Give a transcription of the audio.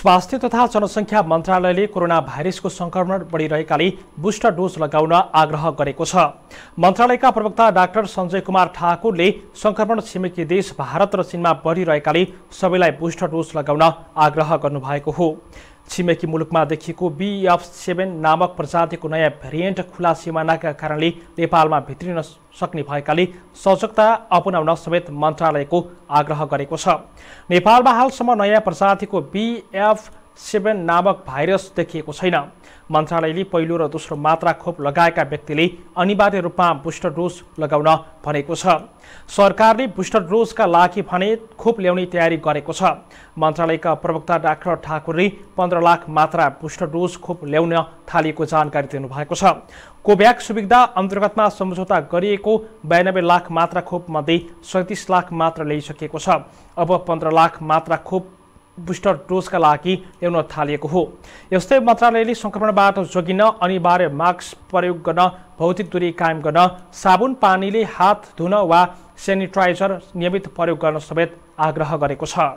स्वास्थ्य तथा जनसङ्ख्या मन्त्रालयले कोरोना भाइरसको सङ्क्रमण बढिरहेकाले बुस्टर डोज लगाउन आग्रह गरेको छ मन्त्रालयका प्रवक्ता डाक्टर सञ्जय कुमार ठाकुरले सङ्क्रमण छिमेकी देश भारत र चीनमा बढिरहेकाले सबैलाई बुस्टर डोज लगाउन आग्रह गर्नुभएको हो छिमेकी मुलुकमा देखिएको बिएफ सेभेन नामक प्रजातिको नयाँ भेरिएन्ट खुला सिमानाका कारणले नेपालमा भित्रिन सक्ने भएकाले सजगता अपनाउन समेत मन्त्रालयको आग्रह गरेको छ नेपालमा हालसम्म नयाँ प्रजातिको बिएफ सेभेन नामक भाइरस देखिएको छैन मन्त्रालयले पहिलो र दोस्रो मात्रा खोप लगाएका व्यक्तिले अनिवार्य रूपमा बुस्टर डोज लगाउन भनेको छ सरकारले बुस्टर डोजका लागि भने खोप ल्याउने तयारी गरेको छ मन्त्रालयका प्रवक्ता डाक्टर ठाकुरले पन्ध्र लाख मात्रा बुस्टर डोज खोप ल्याउन थालिएको जानकारी दिनुभएको छ कोभ्याक सुविधा अन्तर्गतमा सम्झौता गरिएको बयानब्बे लाख मात्रा खोपमध्ये सैतिस लाख मात्रा ल्याइसकेको छ अब पन्ध्र लाख मात्रा खोप बुस्टर डोजका लागि ल्याउन थालिएको हो यस्तै मन्त्रालयले सङ्क्रमणबाट जोगिन अनिवार्य मास्क प्रयोग गर्न भौतिक दूरी कायम गर्न साबुन पानीले हात धुन वा सेनिटाइजर नियमित प्रयोग गर्न समेत आग्रह गरेको छ